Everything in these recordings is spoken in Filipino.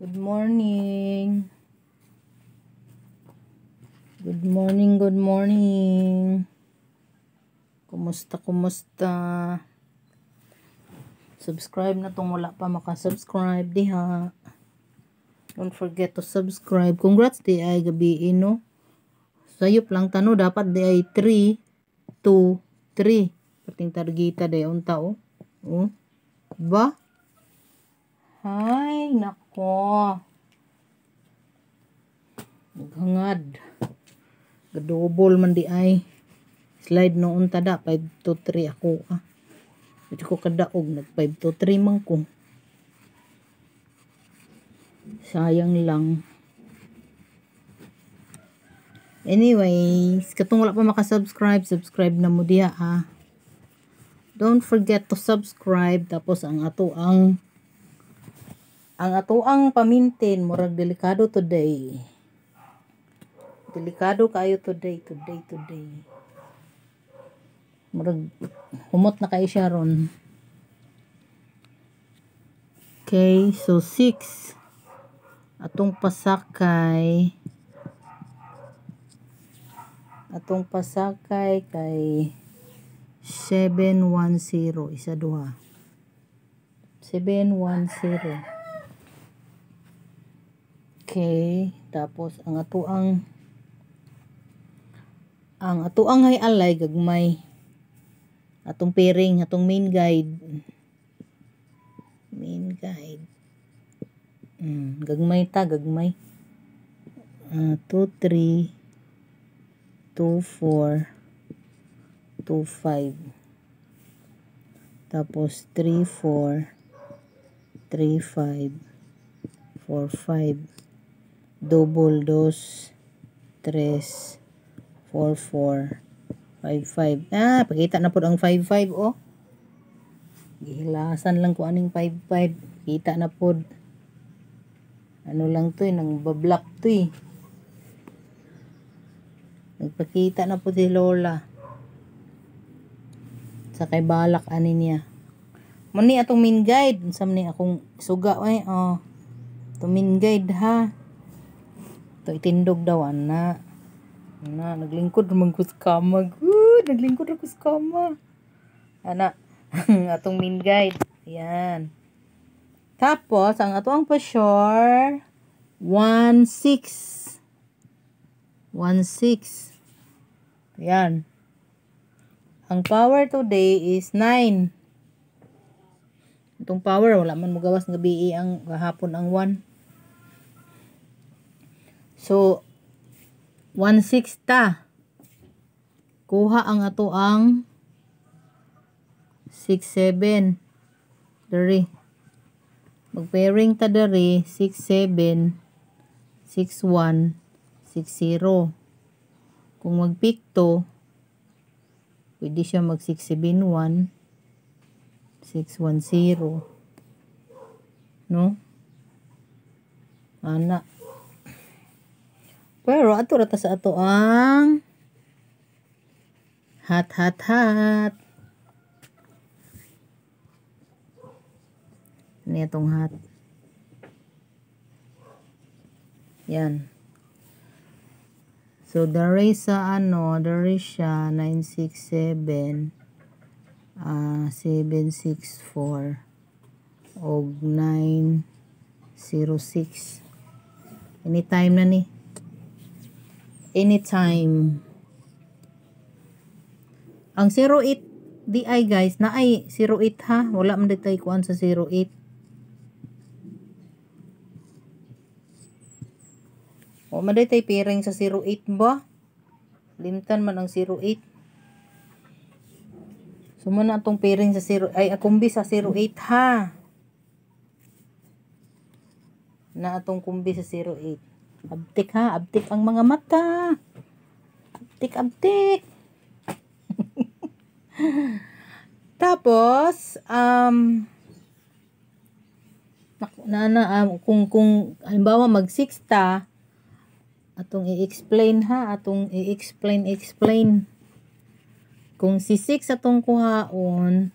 Good morning. Good morning, good morning. Kumusta, kumusta? Subscribe na tong wala pa makasubscribe diha. Don't forget to subscribe. Congrats di ay gabi ino. Sayop lang tano dapat di ay 3 2 3. Pating targeta di unta o. Oh. oh. Ba? Ay, nako. Gangad. Gadubol man di ay. Slide noon tada. 5 to 3 ako ah. Medyo ko kadaog. Nag 5 to 3 man ko. Sayang lang. Anyways, katong wala pa makasubscribe, subscribe na mo diya ah. Don't forget to subscribe. Tapos ang ato ang ang atoang pamintin murag delikado today. Delikado kayo today, today, today. Murag humot na kayo siya ron. Okay, so 6 atong pasakay atong pasakay kay 710 isa duha 710 Okay, tapos ang atuang ang atuang hay alay gagmay atong pairing atong main guide main guide mm, gagmay ta gagmay 2 3 2 4 2 5 tapos 3 4 3 5 4 5 double dos, tres, four, four, five, five. Ah, pakita na po ang five, five, oh. Gihilasan lang ko aning five, five. Kita na po. Ano lang to eh, nang bablock to eh. Nagpakita na po si Lola. Sa kay balak ani niya. Muni atong main guide. Sa muni akong suga ay, eh, oh. to main guide ha. Ito, itindog daw ana ana naglingkod man ko sa kama good naglingkod ako sa kama ana atong main guide Ayan. tapos ang atong pa sure 16 16 Ayan. ang power today is 9 itong power wala man mo gawas ng gabi ang kahapon ang 1 So, 1/6 ta. Kuha ang ato ang 6-7. Dari. Mag-pairing ta dari 6-7, 6-1, 6-0. Kung magpikto, pwede siya mag 6-7-1, 6-1-0. No? Anak. Pero ato rata sa ato ang hat hat hat. Ano itong hat? Yan. So, dari sa ano, dari siya 967 uh, 764 og 906 anytime na ni anytime. Ang 08 DI guys, na ay 08 ha. Wala man dito kuan sa 08. O man dito piring sa 08 ba? Limtan man ang 08. Sumo so, na atong piring sa 0 ay akumbi sa 08 ha. Na atong kumbi sa 08. Abtik ha, abtik ang mga mata. Abtik, abtik. Tapos, um, nana, um, kung, kung halimbawa mag-sixta, atong i-explain ha, atong i-explain, explain. Kung si 6 atong kuhaon,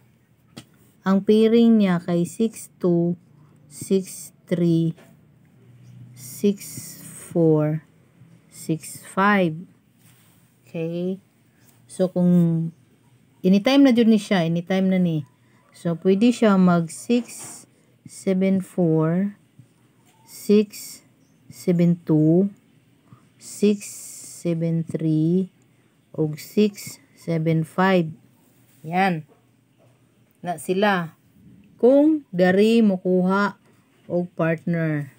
ang pairing niya kay 6 to 6 3 4, 6, 5. Okay? So, kung anytime na dyan ni siya, anytime na ni. So, pwede siya mag 6, 7, 4, 6, 7, 2, 6, 7, 3, o 6, 7, 5. Yan. Na sila. Kung dari mo kuha og partner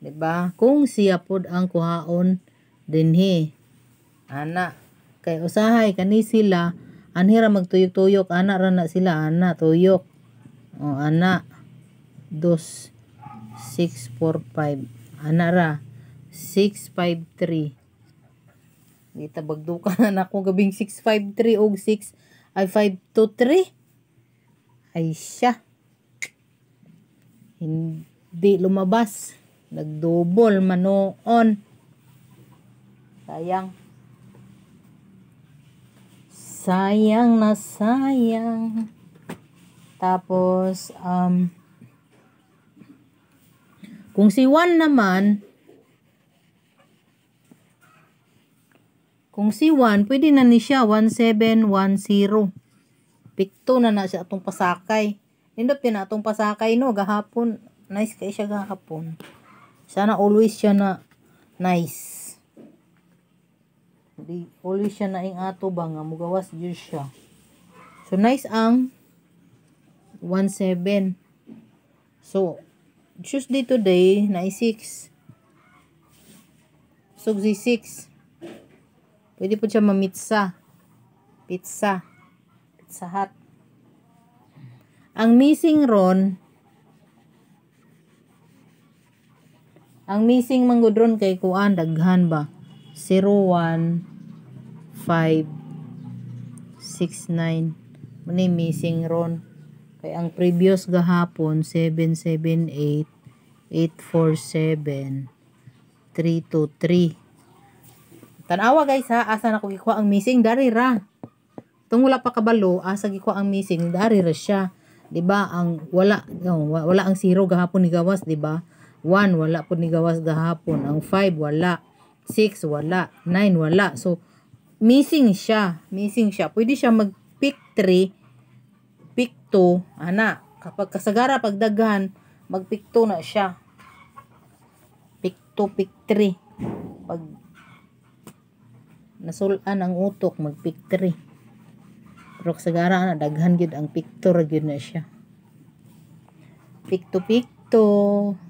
diba? Kung siya pod ang kuhaon dinhi. Ana kay usahay kani sila anhira magtuyok-tuyok ana ra na sila ana tuyok. O ana 2645 ana ra 653 Di tabagdukan na ako gabing 653 og 6 ay 523 ay siya hindi lumabas Nagdobol manoon. Sayang. Sayang na sayang. Tapos, um, kung si Juan naman, Kung si 1, pwede na ni siya 1710. Pikto na na siya atong pasakay. Nindot yun na atong pasakay no, gahapon. Nice kay siya gahapon. Sana always siya na nice. Di, always siya na ing ato ba nga. Mugawas dyan siya. So, nice ang 1.7. So, Tuesday today, na 6. So, 6. Pwede po siya mamitsa. Pizza. Pizza hot. Ang missing ron, Ang missing man kay kuan daghan ba? 5 01569 Muna missing ron. Kay ang previous gahapon 778 847 323 Tanawa guys ha, asa na ko gikuha ang missing dari ra. Tung wala pa kabalo, asa gikuha ang missing dari ra siya. 'Di ba? Ang wala, no, oh, wala ang zero gahapon ni gawas, 'di ba? 1 wala po ni gawas gahapon ang 5 wala 6 wala 9 wala so missing siya missing siya pwede siya mag pick 3 pick 2 ana kapag kasagara pagdaghan mag pick 2 na siya pick 2 pick 3 pag nasulan ang utok mag pick 3 pero kasagara na daghan gid ang picture gid na siya pick 2 pick 2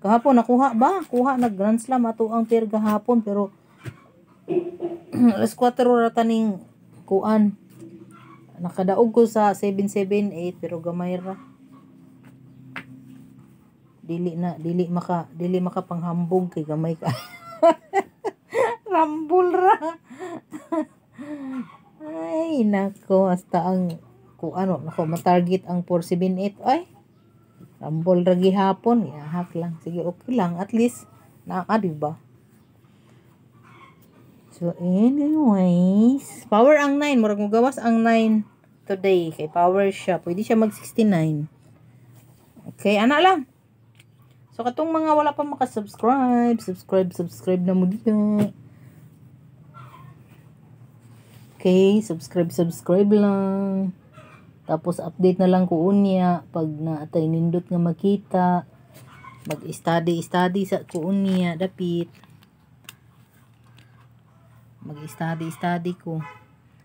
Kahapon nakuha ba? Kuha nag Grand Slam ato ang pair gahapon pero alas 4 ra taning kuan. Nakadaog ko sa 778 pero gamay ra. Dili na dili maka dili maka panghambog kay gamay ka. Rambol ra. Ay nako hasta ang kuan ano, nako ma-target ang 478 ay. Rambol hapon. gihapon, ihahak lang. Sige, okay lang. At least, naka, diba? So, anyways, power ang 9. Murag mo gawas ang 9 today. Kay power siya. Pwede siya mag 69. Okay, anak lang. So, katong mga wala pa makasubscribe, subscribe, subscribe na mo dito. Okay, subscribe, subscribe lang. Tapos update na lang ko unya pag naatay nindot nga makita. Mag-study study sa ko unya dapit. Mag-study study ko.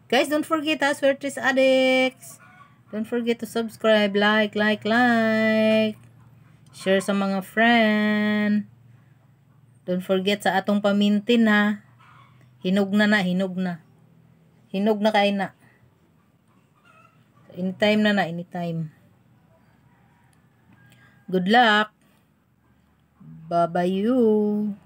Guys, don't forget ha, Swertis Addicts. Don't forget to subscribe, like, like, like. Share sa mga friend. Don't forget sa atong pamintin ha. Hinog na na, hinog na. Hinog na kayo na. Anytime na na, anytime. Good luck. Bye-bye you.